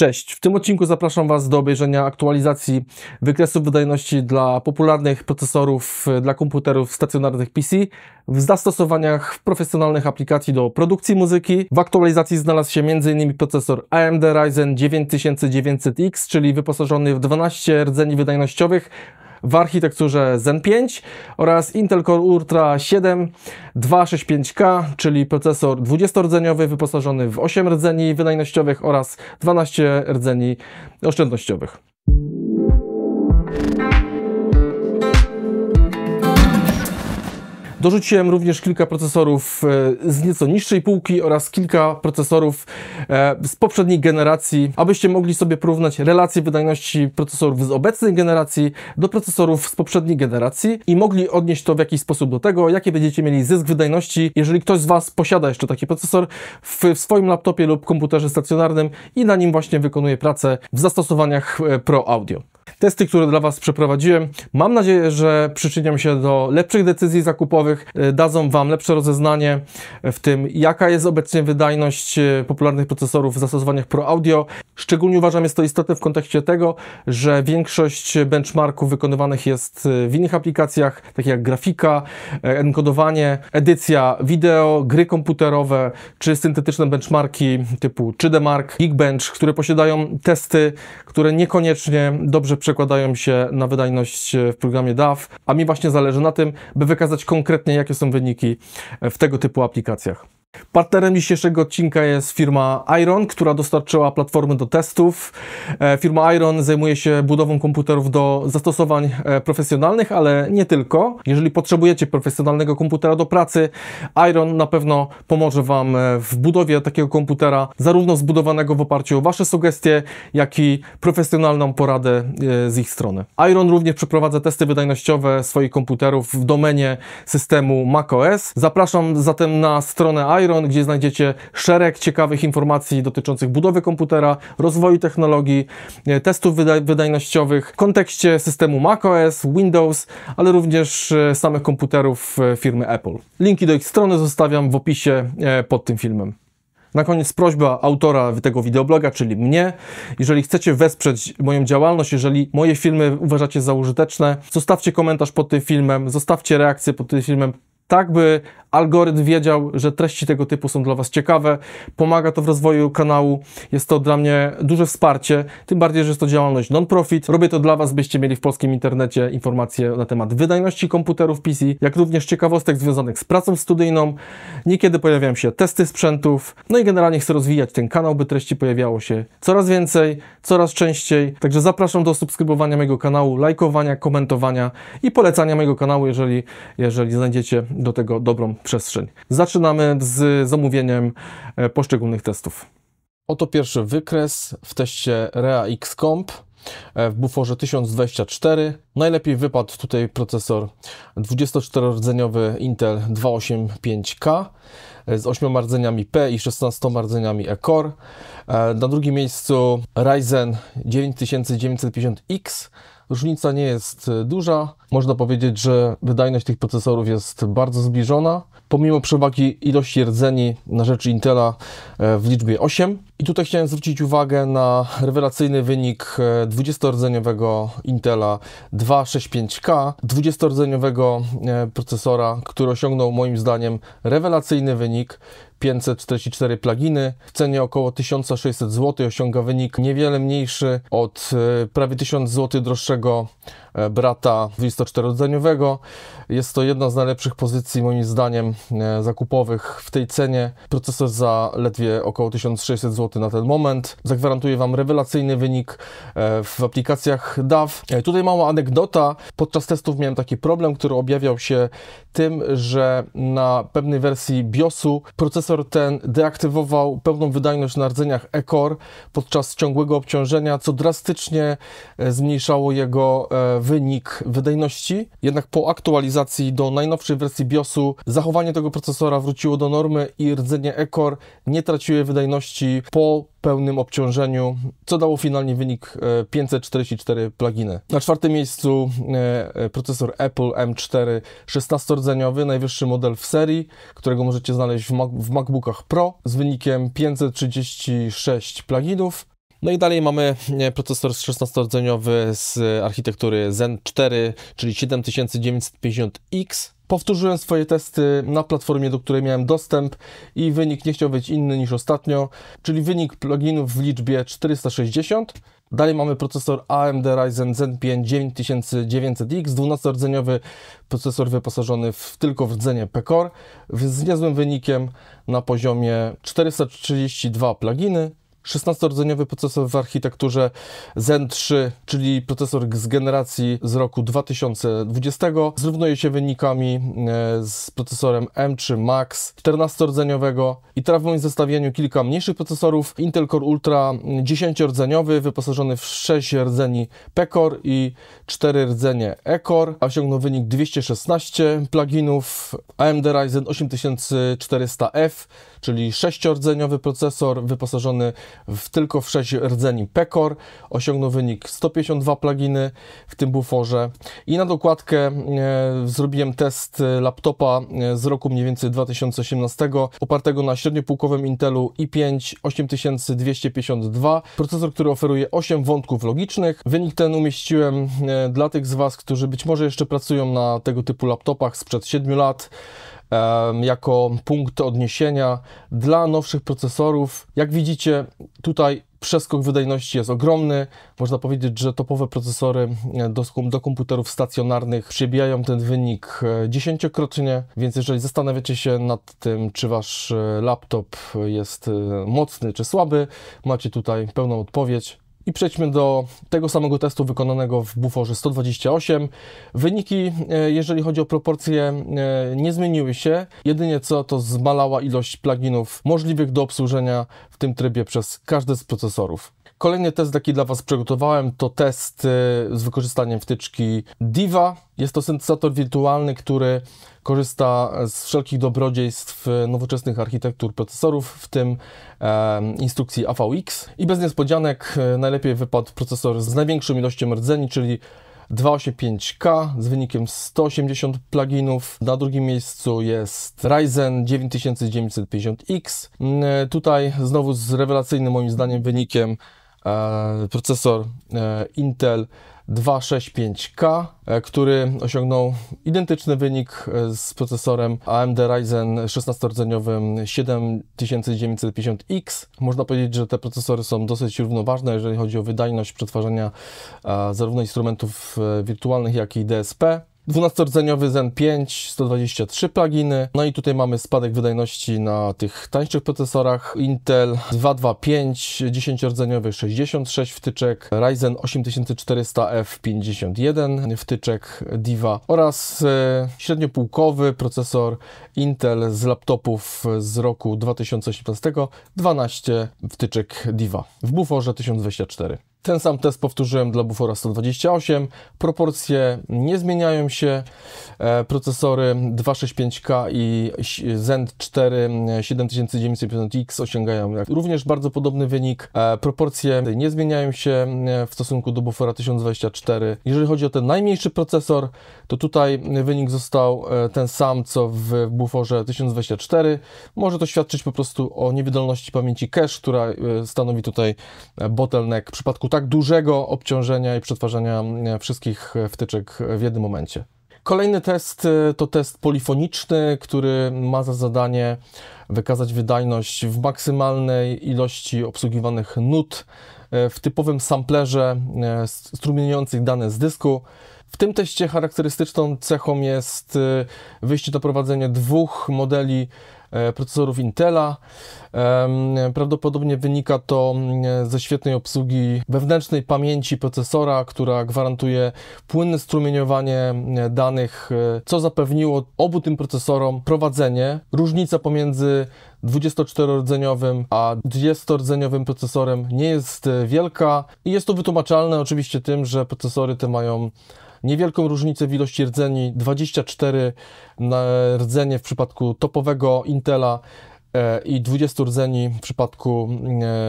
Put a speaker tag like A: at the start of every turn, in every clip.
A: Cześć, w tym odcinku zapraszam Was do obejrzenia aktualizacji wykresów wydajności dla popularnych procesorów e, dla komputerów stacjonarnych PC w zastosowaniach w profesjonalnych aplikacji do produkcji muzyki. W aktualizacji znalazł się m.in. procesor AMD Ryzen 9900X, czyli wyposażony w 12 rdzeni wydajnościowych w architekturze Zen 5 oraz Intel Core Ultra 7 265K, czyli procesor 20-rdzeniowy wyposażony w 8 rdzeni wydajnościowych oraz 12 rdzeni oszczędnościowych. Dorzuciłem również kilka procesorów e, z nieco niższej półki oraz kilka procesorów e, z poprzedniej generacji, abyście mogli sobie porównać relacje wydajności procesorów z obecnej generacji do procesorów z poprzedniej generacji i mogli odnieść to w jakiś sposób do tego, jakie będziecie mieli zysk wydajności, jeżeli ktoś z Was posiada jeszcze taki procesor w, w swoim laptopie lub komputerze stacjonarnym i na nim właśnie wykonuje pracę w zastosowaniach e, pro audio testy, które dla Was przeprowadziłem. Mam nadzieję, że przyczynią się do lepszych decyzji zakupowych, e, dadzą Wam lepsze rozeznanie e, w tym, jaka jest obecnie wydajność e, popularnych procesorów w zastosowaniach Pro Audio. Szczególnie uważam jest to istotne w kontekście tego, że większość benchmarków wykonywanych jest w innych aplikacjach, takich jak grafika, enkodowanie, edycja wideo, gry komputerowe, czy syntetyczne benchmarki typu 3D Mark, Geekbench, które posiadają testy, które niekoniecznie dobrze przekładają się na wydajność e, w programie DAW, a mi właśnie zależy na tym, by wykazać konkretnie, jakie są wyniki w tego typu aplikacjach. Partnerem dzisiejszego odcinka jest firma Iron, która dostarczyła platformy do testów. E, firma Iron zajmuje się budową komputerów do zastosowań e, profesjonalnych, ale nie tylko. Jeżeli potrzebujecie profesjonalnego komputera do pracy, Iron na pewno pomoże Wam e, w budowie takiego komputera, zarówno zbudowanego w oparciu o Wasze sugestie, jak i profesjonalną poradę z ich strony. Iron również przeprowadza testy wydajnościowe swoich komputerów w domenie systemu macOS. Zapraszam zatem na stronę Iron. Iron, gdzie znajdziecie szereg ciekawych informacji dotyczących budowy komputera, rozwoju technologii, e, testów wydajnościowych, w kontekście systemu macOS, Windows, ale również e, samych komputerów e, firmy Apple. Linki do ich strony zostawiam w opisie pod tym filmem. Na koniec prośba autora tego wideobloga, czyli mnie. Jeżeli chcecie wesprzeć moją działalność, jeżeli moje filmy uważacie za użyteczne, zostawcie komentarz pod tym filmem, zostawcie reakcję pod tym filmem, tak by Algorytm wiedział, że treści tego typu są dla Was ciekawe, pomaga to w rozwoju kanału, jest to dla mnie duże wsparcie, tym bardziej, że jest to działalność non-profit. Robię to dla Was, byście mieli w polskim internecie informacje na temat wydajności komputerów PC, jak również ciekawostek związanych z pracą studyjną. Niekiedy pojawiają się testy sprzętów, no i generalnie chcę rozwijać ten kanał, by treści pojawiało się coraz więcej, coraz częściej. Także zapraszam do subskrybowania mojego kanału, lajkowania, komentowania i polecania mojego kanału, jeżeli, jeżeli znajdziecie do tego dobrą przestrzeń. Zaczynamy z zamówieniem e, poszczególnych testów. Oto pierwszy wykres w teście REA X-Comp e, w buforze 1024. Najlepiej wypadł tutaj procesor 24-rdzeniowy Intel 285K e, z 8 rdzeniami P i 16 rdzeniami E-Core. Na drugim miejscu Ryzen 9950X Różnica nie jest e, duża. Można powiedzieć, że wydajność tych procesorów jest bardzo zbliżona. Pomimo przewagi ilości rdzeni na rzecz Intela e, w liczbie 8, i tutaj chciałem zwrócić uwagę na rewelacyjny wynik 20-rdzeniowego e, Intela 265K, 20-rdzeniowego e, procesora, który osiągnął moim zdaniem rewelacyjny wynik. 544 pluginy w cenie około 1600 zł osiąga wynik niewiele mniejszy od e, prawie 1000 zł droższego E, brata 24-rodzeniowego. Jest to jedna z najlepszych pozycji, moim zdaniem, e, zakupowych w tej cenie. Procesor za ledwie około 1600 zł na ten moment. zagwarantuje Wam rewelacyjny wynik e, w aplikacjach DAW. Tutaj mała anegdota. Podczas testów miałem taki problem, który objawiał się tym, że na pewnej wersji BIOSu procesor ten deaktywował pełną wydajność na rdzeniach E-Core podczas ciągłego obciążenia, co drastycznie zmniejszało jego E, wynik wydajności, jednak po aktualizacji do najnowszej wersji BIOSu zachowanie tego procesora wróciło do normy i rdzenie Ecore nie traciły wydajności po pełnym obciążeniu, co dało finalnie wynik 544 e, pluginy. Na czwartym miejscu e, procesor Apple M4 16-rdzeniowy, najwyższy model w serii, którego możecie znaleźć w, w MacBookach Pro z wynikiem 536 pluginów. No i dalej mamy procesor 16-rdzeniowy z architektury Zen 4, czyli 7950X. Powtórzyłem swoje testy na platformie, do której miałem dostęp i wynik nie chciał być inny niż ostatnio, czyli wynik pluginów w liczbie 460. Dalej mamy procesor AMD Ryzen Zen 5 9900X, 12-rdzeniowy procesor wyposażony w, tylko w rdzenie P-Core, z niezłym wynikiem na poziomie 432 pluginy, 16-rdzeniowy procesor w architekturze Zen 3, czyli procesor z generacji z roku 2020, zrównuje się wynikami e, z procesorem M3 Max 14-rdzeniowego i teraz w moim zestawieniu kilka mniejszych procesorów Intel Core Ultra 10-rdzeniowy wyposażony w 6 rdzeni P-Core i 4 rdzenie E-Core, a osiągnął wynik 216 pluginów AMD Ryzen 8400F, czyli 6-rdzeniowy procesor wyposażony w, tylko w 6 rdzeni Pekor, osiągnął wynik 152 pluginy w tym buforze i na dokładkę e, zrobiłem test e, laptopa e, z roku mniej więcej 2018, opartego na średniopółkowym Intelu i5 8252, procesor, który oferuje 8 wątków logicznych. Wynik ten umieściłem dla tych z Was, którzy być może jeszcze pracują na tego typu laptopach sprzed 7 lat, jako punkt odniesienia dla nowszych procesorów. Jak widzicie, tutaj przeskok wydajności jest ogromny. Można powiedzieć, że topowe procesory e, do, do komputerów stacjonarnych przebijają ten wynik e, dziesięciokrotnie, więc jeżeli zastanawiacie się nad tym, czy wasz e, laptop jest mocny czy słaby, macie tutaj pełną odpowiedź. I przejdźmy do tego samego testu wykonanego w buforze 128. Wyniki, e, jeżeli chodzi o proporcje, e, nie zmieniły się. Jedynie co, to zmalała ilość pluginów możliwych do obsłużenia w tym trybie przez każdy z procesorów. Kolejny test, jaki dla Was przygotowałem, to test y, z wykorzystaniem wtyczki Diva. Jest to syntezator wirtualny, który korzysta z wszelkich dobrodziejstw y, nowoczesnych architektur procesorów, w tym e, instrukcji AVX. I bez niespodzianek y, najlepiej wypadł procesor z największą ilością rdzeni, czyli 285K z wynikiem 180 pluginów. Na drugim miejscu jest Ryzen 9950X. Tutaj znowu z rewelacyjnym moim zdaniem wynikiem E, procesor e, Intel 265K, e, który osiągnął identyczny wynik z procesorem AMD Ryzen 16-rdzeniowym 7950X. Można powiedzieć, że te procesory są dosyć równoważne, jeżeli chodzi o wydajność przetwarzania zarówno instrumentów wirtualnych, jak i DSP. 12-rdzeniowy Zen 5, 123 pluginy. No i tutaj mamy spadek wydajności na tych tańszych procesorach. Intel 225, 10-rdzeniowy 66 wtyczek, Ryzen 8400F51 wtyczek Diva oraz e, średniopółkowy procesor Intel z laptopów z roku 2018 12 wtyczek Diva w buforze 1024. Ten sam test powtórzyłem dla Bufora 128. Proporcje nie zmieniają się. E, procesory 265K i Zen 4 7950X osiągają również bardzo podobny wynik. E, proporcje nie zmieniają się e, w stosunku do Bufora 1024. Jeżeli chodzi o ten najmniejszy procesor, to tutaj wynik został ten sam co w Buforze 1024. Może to świadczyć po prostu o niewydolności pamięci cache, która stanowi tutaj bottleneck w przypadku tak tak dużego obciążenia i przetwarzania e, wszystkich e, wtyczek w jednym momencie. Kolejny test e, to test polifoniczny, który ma za zadanie wykazać wydajność w maksymalnej ilości obsługiwanych nut w typowym samplerze strumieniujących dane z dysku. W tym teście charakterystyczną cechą jest wyjście do prowadzenia dwóch modeli E, procesorów Intela. Prawdopodobnie wynika to mm, ze świetnej obsługi wewnętrznej pamięci procesora, która gwarantuje płynne strumieniowanie mm, danych, e, co zapewniło obu tym procesorom prowadzenie. Różnica pomiędzy 24-rdzeniowym a 20 rdzeniowym procesorem nie jest e, wielka i jest to wytłumaczalne oczywiście tym, że procesory te mają niewielką różnicę w ilości rdzeni, 24 rdzenie w przypadku topowego Intela e, i 20 rdzeni w przypadku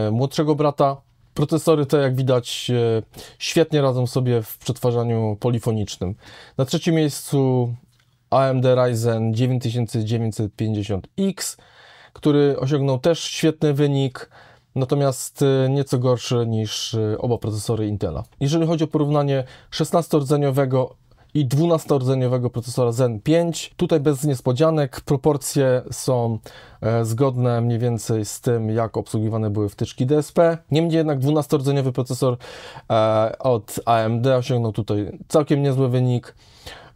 A: e, młodszego brata. Procesory te, jak widać, e, świetnie radzą sobie w przetwarzaniu polifonicznym. Na trzecim miejscu AMD Ryzen 9950X, który osiągnął też świetny wynik natomiast e, nieco gorsze niż e, oba procesory Intela. Jeżeli chodzi o porównanie 16-rdzeniowego i 12-rdzeniowego procesora Zen 5. Tutaj bez niespodzianek proporcje są e, zgodne mniej więcej z tym, jak obsługiwane były wtyczki DSP. Niemniej jednak 12-rdzeniowy procesor od AMD osiągnął tutaj całkiem niezły wynik,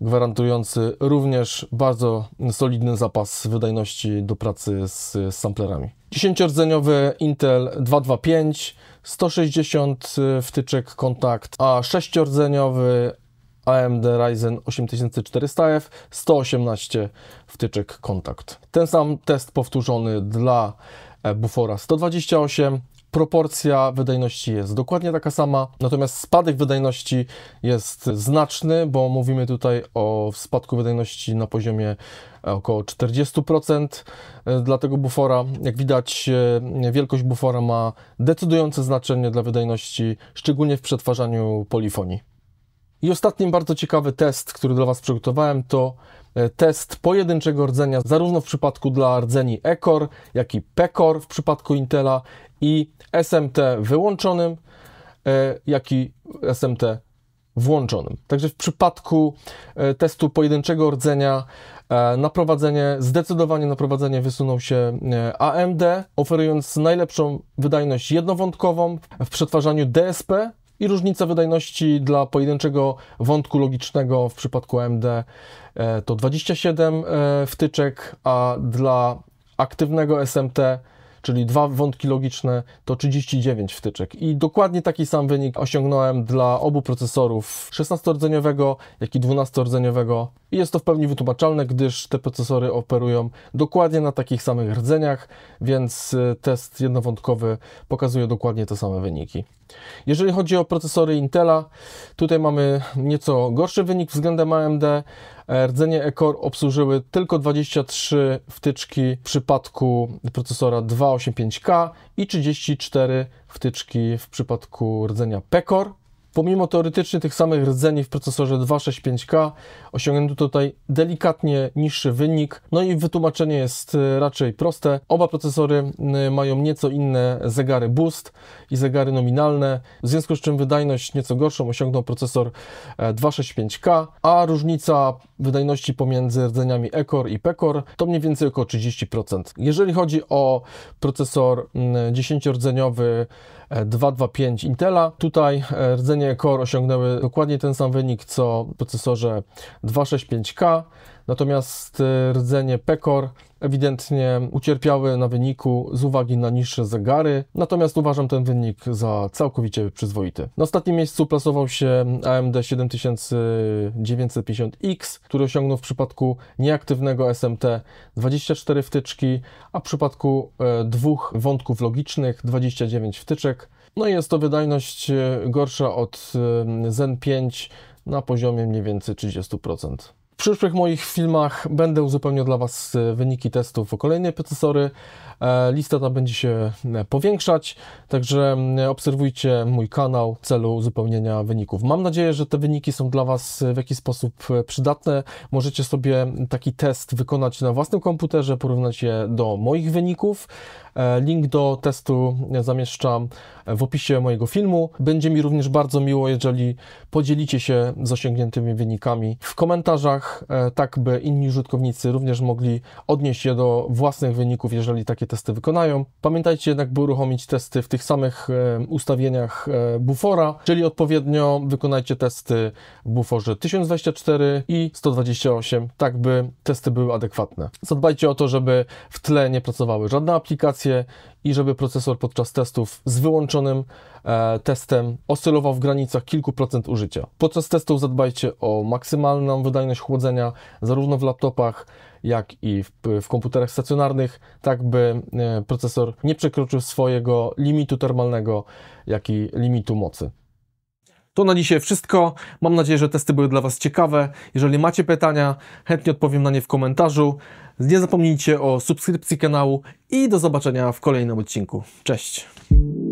A: gwarantujący również bardzo solidny zapas wydajności do pracy z samplerami. 10-rdzeniowy Intel 225, 160 wtyczek kontakt, a 6-rdzeniowy AMD Ryzen 8400F, 118 wtyczek kontakt. Ten sam test powtórzony dla e, Bufora 128, proporcja wydajności jest dokładnie taka sama, natomiast spadek wydajności jest znaczny, bo mówimy tutaj o spadku wydajności na poziomie e, około 40% e, dla tego bufora. Jak widać, e, wielkość bufora ma decydujące znaczenie dla wydajności, szczególnie w przetwarzaniu polifonii. I ostatni bardzo ciekawy test, który dla Was przygotowałem, to test pojedynczego rdzenia, zarówno w przypadku dla rdzeni E-Core, jak i P-Core w przypadku Intela i SMT wyłączonym, e, jak i SMT włączonym. Także w przypadku e, testu pojedynczego rdzenia e, naprowadzenie, zdecydowanie naprowadzenie wysunął się AMD, oferując najlepszą wydajność jednowątkową w przetwarzaniu DSP i różnica wydajności dla pojedynczego wątku logicznego w przypadku AMD to 27 wtyczek, a dla aktywnego SMT czyli dwa wątki logiczne to 39 wtyczek. I dokładnie taki sam wynik osiągnąłem dla obu procesorów 16-rdzeniowego, jak i 12-rdzeniowego. I jest to w pełni wytłumaczalne, gdyż te procesory operują dokładnie na takich samych rdzeniach, więc y, test jednowątkowy pokazuje dokładnie te same wyniki. Jeżeli chodzi o procesory Intela, tutaj mamy nieco gorszy wynik względem AMD, E, rdzenie E-Core obsłużyły tylko 23 wtyczki w przypadku procesora 285K i 34 wtyczki w przypadku rdzenia P-Core. Pomimo teoretycznie tych samych rdzeni w procesorze 265K osiągnięto tutaj delikatnie niższy wynik. No i wytłumaczenie jest e, raczej proste. Oba procesory mają nieco inne zegary boost i zegary nominalne, w związku z czym wydajność nieco gorszą osiągnął procesor 265K, e, a różnica wydajności pomiędzy rdzeniami E-Core i P-Core to mniej więcej około 30%. Jeżeli chodzi o procesor 10-rdzeniowy mm, 225 e, Intela, tutaj e, rdzenie E-Core osiągnęły dokładnie ten sam wynik co w procesorze 265K. Natomiast e, rdzenie Pekor ewidentnie ucierpiały na wyniku z uwagi na niższe zegary, natomiast uważam ten wynik za całkowicie przyzwoity. Na ostatnim miejscu plasował się AMD 7950X, który osiągnął w przypadku nieaktywnego SMT 24 wtyczki, a w przypadku e, dwóch wątków logicznych 29 wtyczek. No i jest to wydajność e, gorsza od Zen 5 na poziomie mniej więcej 30% przyszłych moich filmach będę uzupełniał dla Was e, wyniki testów o kolejne procesory. E, lista ta będzie się e, powiększać, także mm, obserwujcie mój kanał w celu uzupełnienia wyników. Mam nadzieję, że te wyniki są dla Was w jakiś sposób przydatne. Możecie sobie taki test wykonać na własnym komputerze, porównać je do moich wyników. Link do testu zamieszczam w opisie mojego filmu. Będzie mi również bardzo miło, jeżeli podzielicie się z osiągniętymi wynikami w komentarzach E, tak, by inni użytkownicy również mogli odnieść się do własnych wyników, jeżeli takie testy wykonają. Pamiętajcie jednak, by uruchomić testy w tych samych e, ustawieniach e, bufora, czyli odpowiednio wykonajcie testy w buforze 1024 i 128, tak by testy były adekwatne. Zadbajcie o to, żeby w tle nie pracowały żadne aplikacje i żeby procesor podczas testów z wyłączonym e, testem oscylował w granicach kilku procent użycia. Podczas testów zadbajcie o maksymalną wydajność chłodzenia zarówno w laptopach, jak i w, w, komputerach stacjonarnych, tak by e, procesor nie przekroczył swojego limitu termalnego, jak i limitu mocy. To na dzisiaj wszystko. Mam nadzieję, że testy były dla Was ciekawe. Jeżeli macie pytania, chętnie odpowiem na nie w komentarzu. Nie zapomnijcie o subskrypcji kanału i do zobaczenia w kolejnym odcinku. Cześć!